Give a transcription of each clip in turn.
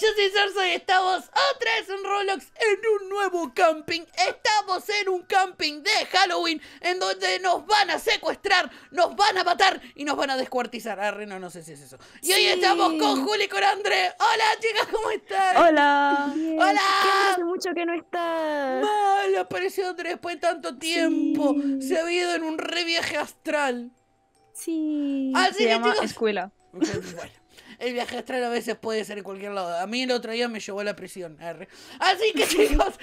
yo soy y estamos otra vez en Roblox en un nuevo camping. Estamos en un camping de Halloween en donde nos van a secuestrar, nos van a matar y nos van a descuartizar. Arre, no, no sé si es eso. Y hoy estamos con Juli y con André. Hola, chicas, ¿cómo están? Hola. Hola. Hace mucho que no estás. Mal, apareció André después de tanto tiempo. Se ha ido en un reviaje astral. Sí. Así Se llama escuela. bueno. El viaje Estrella a veces puede ser en cualquier lado. A mí el otro día me llevó a la prisión. Así que chicos,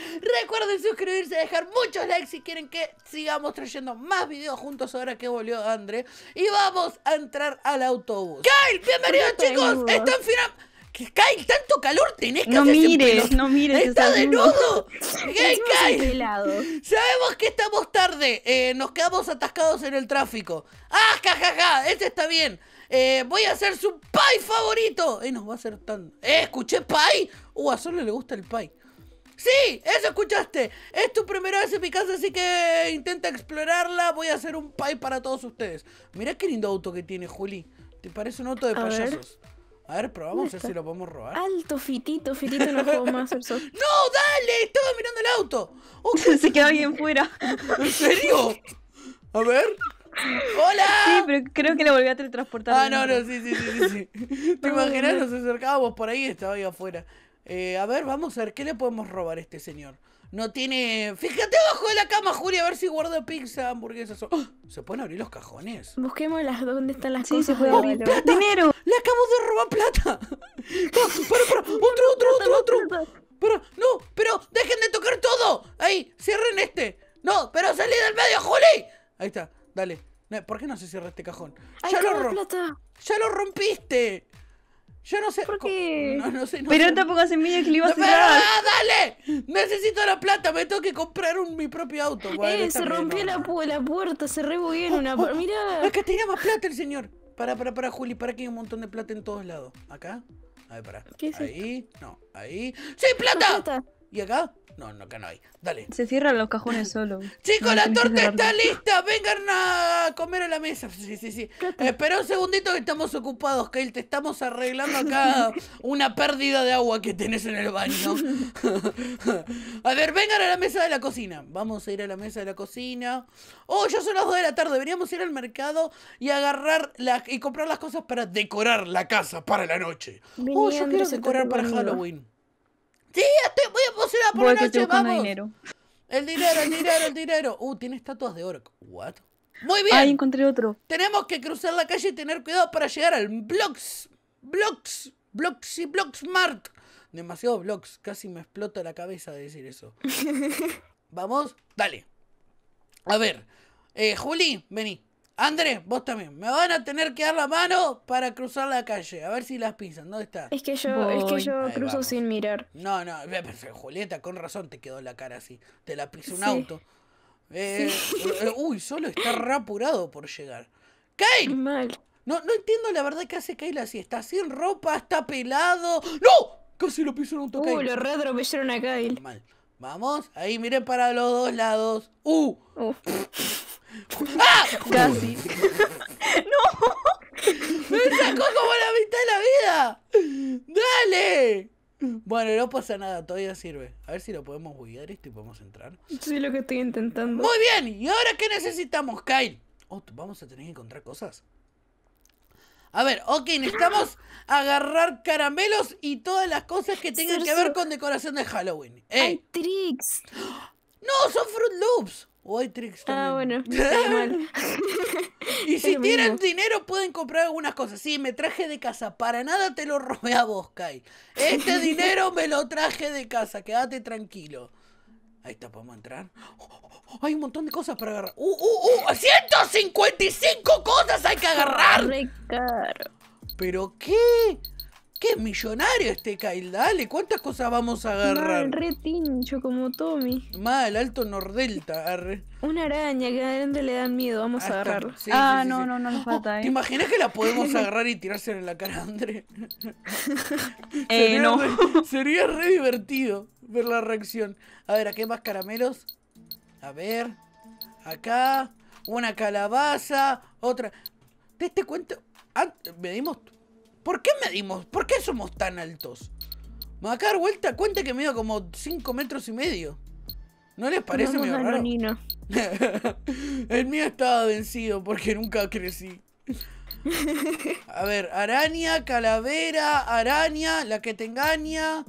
recuerden suscribirse, dejar muchos likes si quieren que sigamos trayendo más videos juntos ahora que volvió André. Y vamos a entrar al autobús. ¡Kyle! ¡Bienvenido chicos! ¡Está en final! Kyle, tanto calor tenés que No mires, no mires. Está desnudo. Kyle. Sabemos que estamos tarde. Eh, nos quedamos atascados en el tráfico. ¡Ah, jajaja! Ja, está bien. Eh, voy a hacer su pie favorito. Eh, nos va a ser tan. ¡Eh, escuché pie! Uh, a solo le gusta el pie. Sí, eso escuchaste. Es tu primera vez en mi casa, así que intenta explorarla. Voy a hacer un pie para todos ustedes. mira qué lindo auto que tiene, Juli. ¿Te parece un auto de payasos? A ver, probamos a ver si lo podemos robar. Alto, fitito, fitito, no ¡No, dale! Estaba mirando el auto. Se quedó bien fuera. ¿En serio? A ver. ¡Hola! Sí, pero creo que le volví a teletransportar. Ah, no, no, sí, sí, sí, sí. ¿Te imaginas? Nos acercábamos por ahí estaba ahí afuera. Eh, a ver, vamos a ver, ¿qué le podemos robar a este señor? No tiene. Fíjate abajo de la cama, Juli a ver si guarda pizza, hamburguesas. O... ¿Se pueden abrir los cajones? Busquemos las dónde están las sí, Se puede abrir. ¡Dinero! ¡Le acabo de robar plata! pero! para, para! ¡Otro, otro, otro, otro! ¡Para! ¡No! ¡Pero dejen de tocar todo! ¡Ahí! ¡Cierren este! ¡No! ¡Pero salí del medio, Juli! Ahí está dale. ¿Por qué no se cierra este cajón? Ay, ¡Ya lo plata. ¡Ya lo rompiste! Yo no sé. ¿Por qué? No, no sé. pero tampoco hace medio que le iba a cerrar. ¡Ah, ¡Dale! Necesito la plata, me tengo que comprar mi propio auto. eh, se rompió la, puerta, se revolvió en oh, una oh, puerta. Oh, Mirá. Acá tenía más plata el señor. Para, para, para, Juli, para que hay un montón de plata en todos lados. Acá. A ver, para. ¿Qué es Ahí. No, ahí. ¡Sí, plata! ¿Y acá? No, no, acá no hay. Dale. Se cierran los cajones solo. Chicos, la torta está lista. Vengan a comer a la mesa. Sí, sí, sí. Espera un segundito que estamos ocupados, Kale. Te estamos arreglando acá una pérdida de agua que tenés en el baño. a ver, vengan a la mesa de la cocina. Vamos a ir a la mesa de la cocina. Oh, ya son las 2 de la tarde. Deberíamos ir al mercado y agarrar y comprar las cosas para decorar la casa para la noche. oh, yo quiero decorar para Halloween. Sí, estoy muy emocionada por la noche, vamos. El dinero, el dinero, el dinero. Uh, tiene estatuas de oro. What? Muy bien. Ahí encontré otro. Tenemos que cruzar la calle y tener cuidado para llegar al Blocks. Blocks. Blocks y Blocksmart Demasiado Blocks. Casi me explota la cabeza de decir eso. Vamos, dale. A ver. Eh, Juli, vení. Andrés, vos también. Me van a tener que dar la mano para cruzar la calle. A ver si las pisan. ¿Dónde está? Es que yo, es que yo cruzo sin mirar. No, no. Eh, Julieta, con razón te quedó la cara así. Te la pisó un auto. Eh, eh, uy, solo está rapurado por llegar. ¡Kyle! Mal. No, no entiendo la verdad que hace Kyle así. Está sin ropa, está pelado. ¡No! Casi lo pisó un auto Uy, uh, lo a Kyle. Mal. Vamos. Ahí miren para los dos lados. ¡Uh! Uf. ¡Ah! Casi. ¡No! ¡Me sacó como la mitad de la vida! ¡Dale! Bueno, no pasa nada, todavía sirve. A ver si lo podemos buguear esto y podemos entrar. Sí, lo que estoy intentando. Muy bien, ¿y ahora qué necesitamos, Kyle? Oh, vamos a tener que encontrar cosas. A ver, ok, necesitamos agarrar caramelos y todas las cosas que tengan que ver con decoración de Halloween. ¡Hay tricks! ¡No! ¡Son Fruit Loops! O hay ah, también. Ah, bueno. y si tienen dinero pueden comprar algunas cosas. Sí, me traje de casa. Para nada te lo robé a vos, Kai. Este dinero me lo traje de casa. Quédate tranquilo. Ahí está, podemos entrar. hay un montón de cosas para agarrar. ¡Uh, uh, uh! ¡155 cosas hay que ah, agarrar! Re caro. ¿Pero qué? Es millonario este Kyle? Dale, ¿cuántas cosas vamos a agarrar? Mal, re tincho, como Tommy. Mal, alto nordelta. Arre. Una araña que adelante le dan miedo, vamos ah, a agarrarla. ah, no, no, no, nos falta. Oh, eh. que la podemos agarrar y tirársela en la cara, André? eh, sería no. sería re divertido ver la reacción. A ver, ¿a qué más caramelos? A ver. Acá. Una calabaza. Otra. ¿Te este cuento? Ah, ¿Por qué medimos? ¿Por qué somos tan altos? Me vuelta cuenta que me mido como 5 metros y medio. ¿No les parece no, medio El mío estaba vencido porque nunca crecí. A ver, araña, calavera, araña, la que te engaña.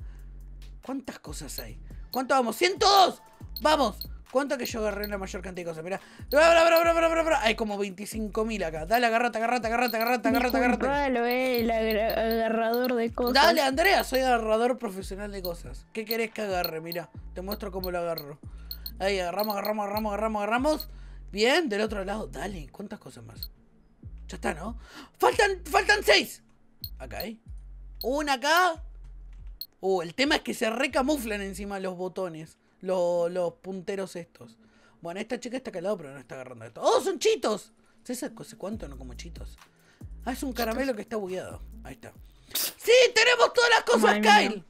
¿Cuántas cosas hay? ¿Cuánto vamos? ¡102! ¡Vamos! ¿Cuánto que yo agarré la mayor cantidad de cosas? Mirá. Hay como 25.000 acá. Dale, agarrate, agarrate, agarrate, agarrate, agarrate, agarrate. el agarrador de cosas. Dale, Andrea, soy agarrador profesional de cosas. ¿Qué querés que agarre? Mira, te muestro cómo lo agarro. Ahí, agarramos, agarramos, agarramos, agarramos, agarramos. Bien, del otro lado. Dale, ¿cuántas cosas más? Ya está, ¿no? ¡Faltan, faltan seis! Acá hay. Una acá. Uh, el tema es que se recamuflan encima los botones los punteros estos. Bueno, esta chica está calado, pero no está agarrando esto. ¡Oh, son chitos! ¿César, cuánto no como chitos? Ah, es un caramelo que está bugueado. Ahí está. ¡Sí! ¡Tenemos todas las cosas, Kyle!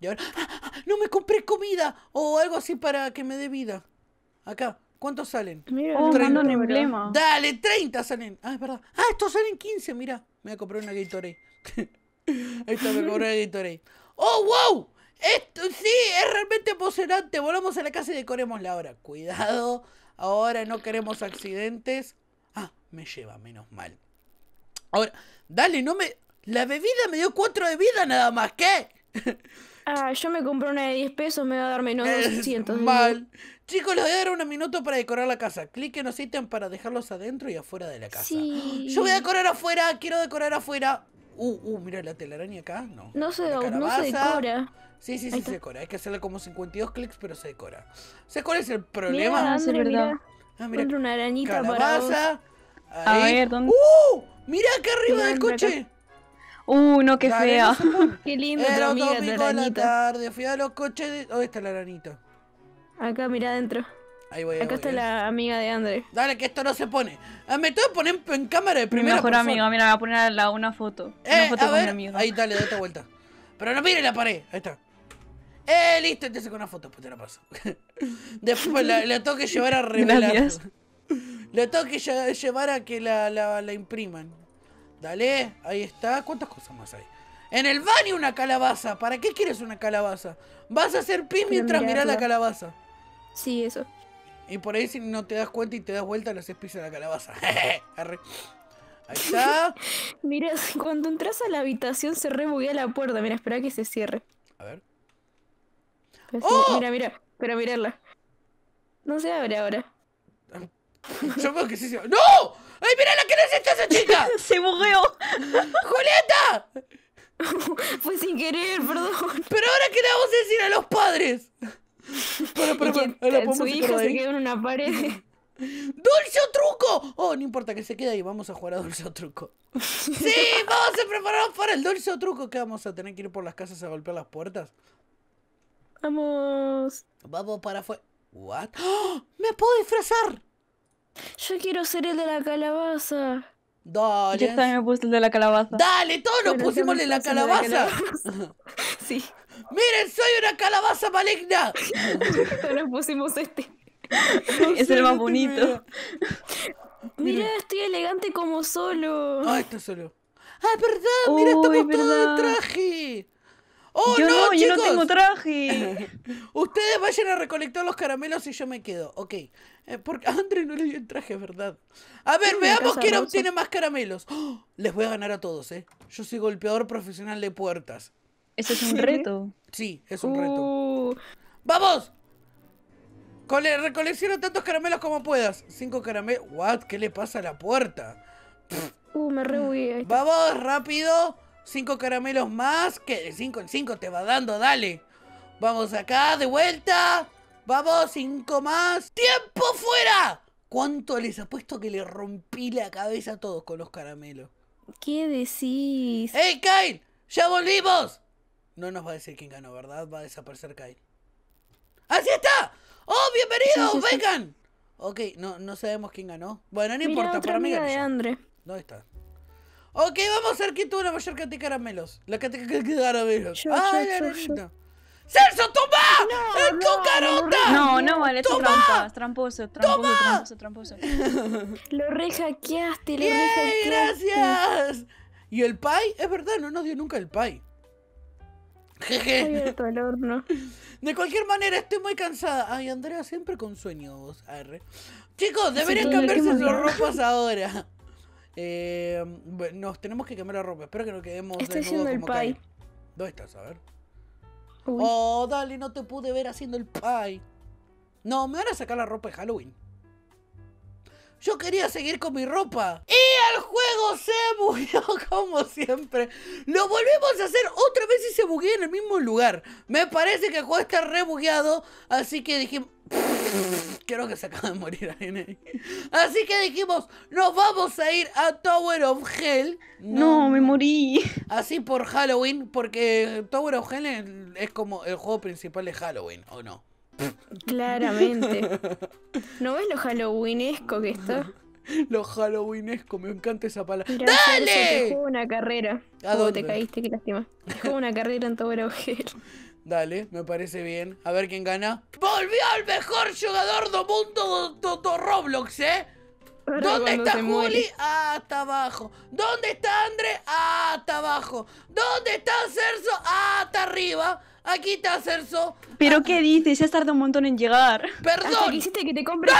Y ¡Ah, ah, ah! no me compré comida o algo así para que me dé vida. Acá, ¿cuántos salen? Mira, oh, un emblema. Dale, 30 salen. Ah, es verdad. Ah, estos salen 15, mira. Me voy a comprar una Gatorade. Ahí me compré una Gatorade. ¡Oh, wow! Esto sí, es realmente emocionante. Volvamos a la casa y decoremos la Cuidado, ahora no queremos accidentes. Ah, me lleva, menos mal. Ahora, dale, no me. La bebida me dio cuatro de vida nada más, ¿qué? Ah, yo me compré una de 10 pesos, me va a dar menos de 200. Mal. Chicos, les voy a dar un minuto para decorar la casa. Clic en los para dejarlos adentro y afuera de la casa. Yo voy a decorar afuera, quiero decorar afuera. Uh, uh, mira la telaraña acá. No, no se, no se decora. Sí, sí, sí, se decora. Hay que hacerle como 52 clics, pero se decora. ¿Sabes cuál es el problema? Mira, André, Ah, mira. Ponle una arañita Calabaza. para vos. A ver, ¿dónde? ¡Uh! ¡Mira acá arriba del coche! ¡Uh, no, qué fea! ¡Qué lindo, Era un domingo la tarde, fui a los coches... De... ¿Dónde está la arañita? Acá, mira adentro. Ahí voy, Acá voy, está la amiga de André. Dale, que esto no se pone. Ah, me tengo que poner en cámara de primera Mi mejor amiga, mira, me voy a poner la, una foto. Eh, una foto a con ver. amiga. Ahí, dale, date vuelta. Pero no mire la pared. Ahí está. Eh, listo, entonces con una foto, pues te la paso. Después la, tengo que llevar a revelar. La tengo que llevar a que la, la, impriman. Dale, ahí está. ¿Cuántas cosas más hay? En el baño una calabaza. ¿Para qué quieres una calabaza? Vas a hacer pis mientras miras la calabaza. Sí, eso. Y por ahí si no te das cuenta y te das vuelta, le haces pis a la calabaza. Arre. Ahí está. Mira, cuando entras a la habitación se rebuguea la puerta. Mira, espera que se cierre. A ver. ¡Oh! mira, mira, pero mirarla. No se abre ahora. Yo creo que sí se ¡No! ¡Ay, mira la que necesita esa chica! se bugueó. ¡Julieta! Fue sin querer, perdón. Pero ahora qué le vamos a decir a los padres. Para, pero, pongo. Su hijo se quedó en una pared. ¡Dulce truco! Oh, no importa que se quede ahí, vamos a jugar a dulce truco. ¡Sí! ¡Vamos a prepararnos para el dulce truco! Que vamos a tener que ir por las casas a golpear las puertas? Vamos. Vamos para afuera. ¿What? ¡Oh! ¡Me puedo disfrazar! Yo quiero ser el de la calabaza. Dale. Yo también me puse el de la calabaza. Dale, todos nos pusimos el de la calabaza. sí. Miren, soy una calabaza maligna. Todos nos pusimos este. es el más bonito. Mira, estoy elegante como solo. Ah, está solo. Ah, es verdad, mira, oh, estamos traje. Oh, no, yo no tengo traje. Ustedes vayan a recolectar los caramelos y yo me quedo. Ok. Eh, porque Andre no le dio el traje, ¿verdad? A ver, veamos quién obtiene más caramelos. Les voy a ganar a todos, ¿eh? Yo soy golpeador profesional de puertas. ¿Eso es un reto? Sí, es un reto. Uh. ¡Vamos! Cole tantos caramelos como puedas. Cinco caramelos. What? ¿Qué le pasa a la puerta? Uh, me rehuí. Vamos, rápido. Cinco caramelos más. Que de cinco en cinco te va dando, dale. Vamos acá, de vuelta. Vamos, cinco más. ¡Tiempo fuera! ¿Cuánto les puesto que le rompí la cabeza a todos con los caramelos? ¿Qué decís? ¡Hey, Kyle! ¡Ya volvimos! No nos va a decir quién ganó, ¿verdad? Va a desaparecer Kyle. ¡Así está! ¡Oh, bienvenido! ¡Vengan! Ok, no, no sabemos quién ganó. Bueno, no importa, para mí ganó. ¿Dónde está? Ok, vamos a hacer quién tuvo la mayor cantidad de caramelos. La cantidad de caramelos. Yo, ¡Ay, ¡Celso, toma! No, ¡En no, No, no, vale, tramposo, tramposo, tramposo, tramposo. lo rehackeaste, lo rejaqueaste. gracias! ¿Y el pie? Es verdad, no nos dio nunca el pie. De cualquier manera, estoy muy cansada. Ay, Andrea, siempre con sueños Chicos, deberían cambiarse sus ropas ahora. Em, nos tenemos que cambiar la ropa. Espero que no quedemos Estoy haciendo el pie. ¿Dónde estás? A ver. Oh, dale, no te pude ver haciendo el pie. No, me van a sacar la ropa de Halloween. Yo quería seguir con mi ropa. Y el juego se bugueó como siempre. Lo volvimos a hacer otra vez y se bugueó en el mismo lugar. Me parece que el juego está re bugueado. Así que dijimos... Creo que se acaba de morir alguien ahí. Así que dijimos, nos vamos a ir a Tower of Hell. No, me morí. Así por Halloween, porque Tower of Hell es como el juego principal de Halloween, ¿o no? Claramente. ¿No ves lo halloweenesco que está? lo halloweenesco, me encanta esa palabra. ¡Dale! te jugó una carrera. te caíste, qué lástima. una carrera en el agujero Dale, me parece bien. A ver quién gana. ¡Volvió al mejor jugador del mundo do, Roblox, eh! ¿Dónde está Juli? Hasta abajo. ¿Dónde está Andre? Hasta abajo. ¿Dónde está Cerso? Ah, arriba. Aquí está Cerso. ¿Pero ah. qué dices? Has tardado un montón en llegar. ¡Perdón! ¿Hiciste que te compre?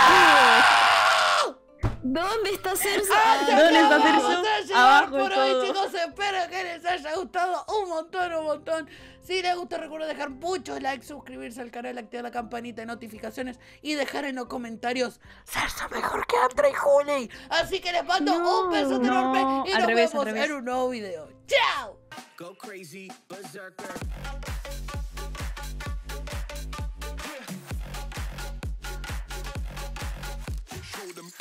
¿Dónde está Cerso? Ah, ¿Dónde está Cerso? Abajo por hoy, chicos. Espero que les haya gustado un montón, un montón. Si les gusta, recuerden dejar muchos likes, suscribirse al canal, activar la campanita de notificaciones y dejar en los comentarios Cerso mejor que André y Juli. Así que les mando un beso enorme y nos vemos en un nuevo video. ¡Chao! Go show them.